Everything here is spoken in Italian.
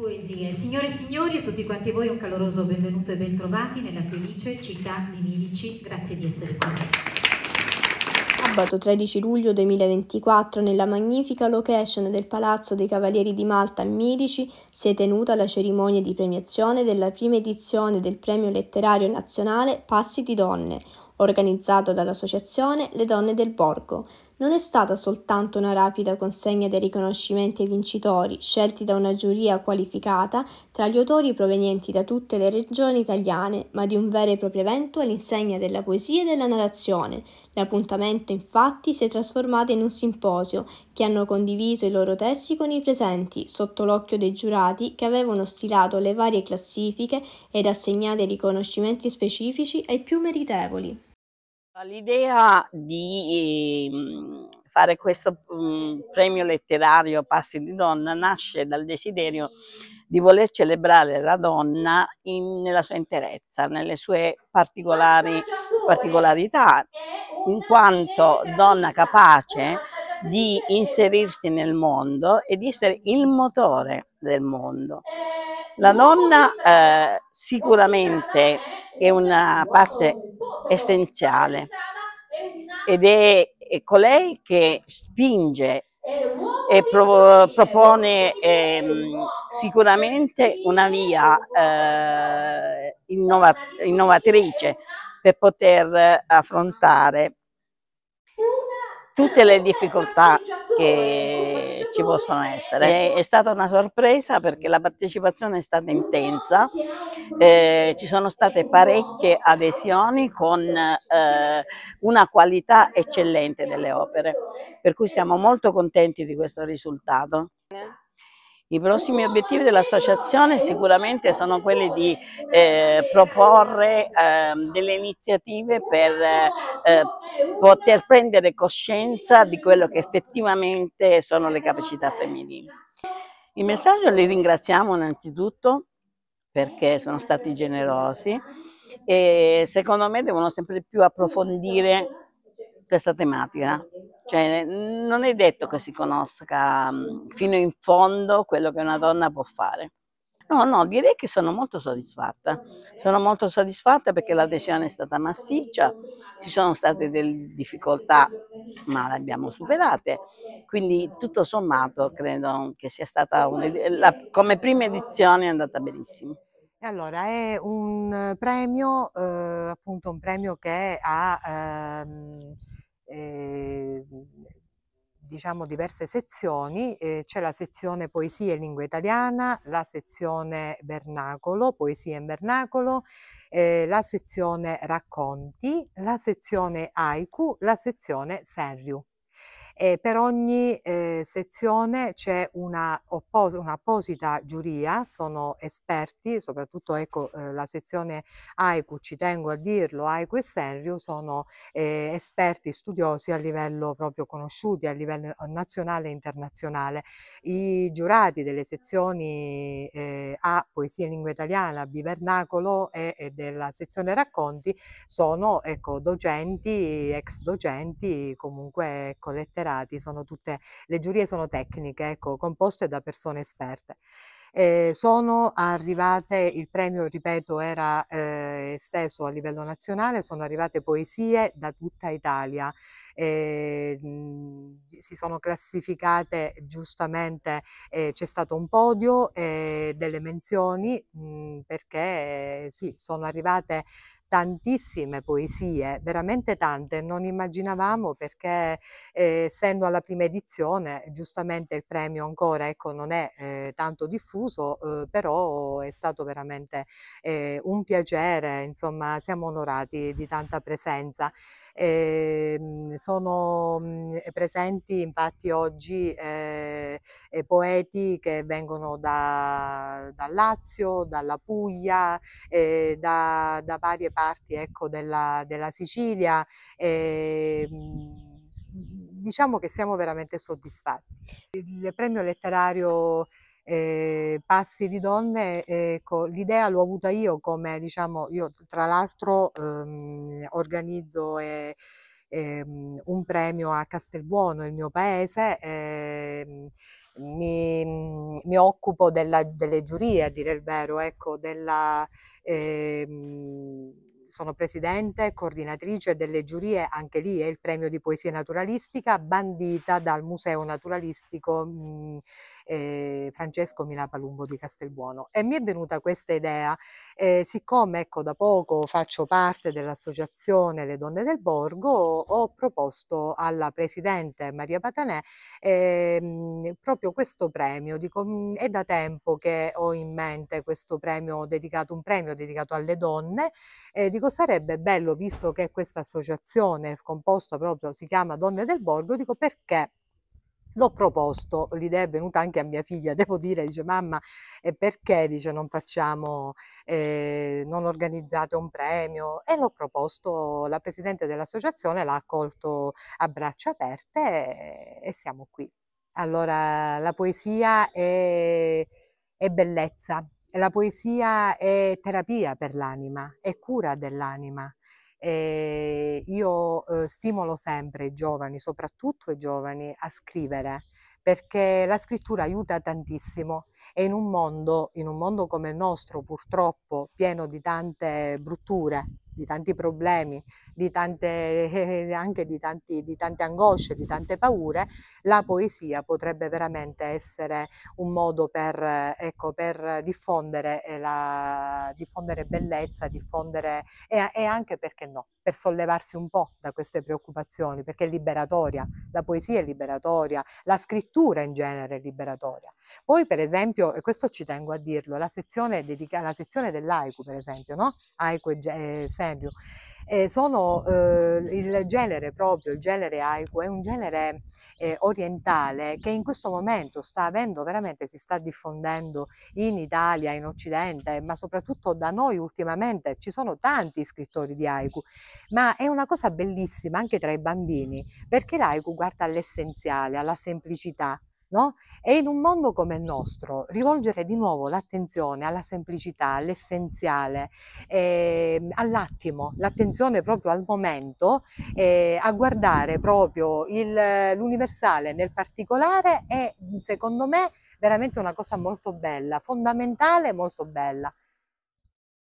Poesie. Signore e signori, a tutti quanti voi un caloroso benvenuto e bentrovati nella felice città di Milici. Grazie di essere qui. Sabato 13 luglio 2024, nella magnifica location del Palazzo dei Cavalieri di Malta a Milici, si è tenuta la cerimonia di premiazione della prima edizione del Premio Letterario Nazionale Passi di Donne, organizzato dall'Associazione Le Donne del Borgo, non è stata soltanto una rapida consegna dei riconoscimenti ai vincitori, scelti da una giuria qualificata tra gli autori provenienti da tutte le regioni italiane, ma di un vero e proprio evento all'insegna della poesia e della narrazione. L'appuntamento, infatti, si è trasformato in un simposio che hanno condiviso i loro testi con i presenti, sotto l'occhio dei giurati che avevano stilato le varie classifiche ed assegnate riconoscimenti specifici ai più meritevoli. L'idea di ehm, fare questo mm, premio letterario Passi di donna nasce dal desiderio di voler celebrare la donna in, nella sua interezza, nelle sue particolari, particolarità, in quanto donna capace di inserirsi nel mondo e di essere il motore del mondo. La nonna eh, sicuramente è una parte essenziale ed è, è colei che spinge e pro, propone ehm, sicuramente una via eh, innova, innovatrice per poter affrontare tutte le difficoltà che ci possono essere. È, è stata una sorpresa perché la partecipazione è stata intensa, eh, ci sono state parecchie adesioni con eh, una qualità eccellente delle opere, per cui siamo molto contenti di questo risultato. I prossimi obiettivi dell'associazione sicuramente sono quelli di eh, proporre eh, delle iniziative per eh, poter prendere coscienza di quello che effettivamente sono le capacità femminili. Il messaggio li ringraziamo innanzitutto perché sono stati generosi e secondo me devono sempre più approfondire questa tematica. Cioè, non è detto che si conosca mm, fino in fondo quello che una donna può fare. No, no, direi che sono molto soddisfatta. Sono molto soddisfatta perché l'adesione è stata massiccia, ci sono state delle difficoltà, ma le abbiamo superate. Quindi tutto sommato credo che sia stata, la, come prima edizione è andata benissimo. E Allora, è un premio, eh, appunto un premio che ha... Ehm eh, diciamo diverse sezioni, eh, c'è la sezione poesia e lingua italiana, la sezione vernacolo, poesia in vernacolo, eh, la sezione racconti, la sezione haiku, la sezione serriu e per ogni eh, sezione c'è una un'apposita giuria, sono esperti, soprattutto ecco, eh, la sezione AICU, ci tengo a dirlo, AICU e Senrio sono eh, esperti studiosi a livello proprio conosciuti, a livello nazionale e internazionale. I giurati delle sezioni eh, A, poesia in lingua italiana, B, vernacolo e, e della sezione racconti sono ecco, docenti, ex docenti, comunque ecco, letterari remunerati, sono tutte, le giurie sono tecniche, ecco, composte da persone esperte. Eh, sono arrivate, il premio ripeto era eh, esteso a livello nazionale, sono arrivate poesie da tutta Italia, eh, mh, mhmm, si sono classificate giustamente, eh, c'è stato un podio eh, delle menzioni mh, mhmm, perché eh, sì, sono arrivate tantissime poesie, veramente tante, non immaginavamo perché eh, essendo alla prima edizione giustamente il premio ancora ecco, non è eh, tanto diffuso, eh, però è stato veramente eh, un piacere, insomma siamo onorati di tanta presenza. Ehm, sono mh, mm, presenti infatti oggi eh, eh, poeti che vengono da, da, Lazio, dalla Puglia, da, da varie parti parti ecco, della, della, Sicilia. E, ehm, diciamo che siamo veramente soddisfatti. Il premio letterario eh, Passi di Donne, ecco, l'idea l'ho avuta io come, diciamo, io tra l'altro ehm, organizzo eh, un premio a Castelbuono, il mio paese, ehm, mi, mm, mi, occupo della, delle giurie, a dire il vero, ecco, della, ehm, sono presidente, coordinatrice delle giurie, anche lì è eh, il premio di poesia naturalistica bandita dal Museo Naturalistico mh, mm, eh, Francesco Minapalumbo di Castelbuono. E mi è venuta questa idea, eh, siccome ecco, da poco faccio parte dell'Associazione Le Donne del Borgo, ho proposto alla presidente Maria Patanè eh, proprio questo premio. Dico, mm, è da tempo che ho in mente questo premio dedicato, un premio dedicato alle donne. Eh, di dico sarebbe bello, visto che questa associazione composta proprio, si chiama Donne del Borgo, dico perché L'ho proposto, l'idea è venuta anche a mia figlia, devo dire, dice mamma, e perché dice, non facciamo, eh, non organizzate un premio? E l'ho proposto, la presidente dell'associazione l'ha accolto a braccia aperte e, e siamo qui. Allora, la poesia è, è bellezza, la poesia è terapia per l'anima, è cura dell'anima. E eh, io eh, stimolo sempre i giovani, soprattutto i giovani, a scrivere perché la scrittura aiuta tantissimo e in un mondo, in un mondo come il nostro purtroppo pieno di tante brutture, di tanti problemi, di tante, anche di, tanti, di, tante angosce, di tante paure, la poesia potrebbe veramente essere un modo per, ecco, per diffondere, eh, la, diffondere, bellezza, diffondere e, e anche perché no, per sollevarsi un po' da queste preoccupazioni, perché è liberatoria, la poesia è liberatoria, la scrittura in genere è liberatoria. Poi per esempio, e questo ci tengo a dirlo, la sezione, dedica- la sezione dell'AICU per esempio, no? AICU e eh, serio. Eh, sono eh, il genere proprio, il genere haiku, è un genere eh, orientale che in questo momento sta avendo veramente, si sta diffondendo in Italia, in Occidente, ma soprattutto da noi ultimamente ci sono tanti scrittori di haiku, ma è una cosa bellissima anche tra i bambini, perché l'haiku guarda all'essenziale, alla semplicità, No? E in un mondo come il nostro, rivolgere di nuovo l'attenzione alla semplicità, all'essenziale, eh, all'attimo, l'attenzione proprio al momento, eh, a guardare proprio il, l'universale nel particolare è secondo me veramente una cosa molto bella, fondamentale, molto bella.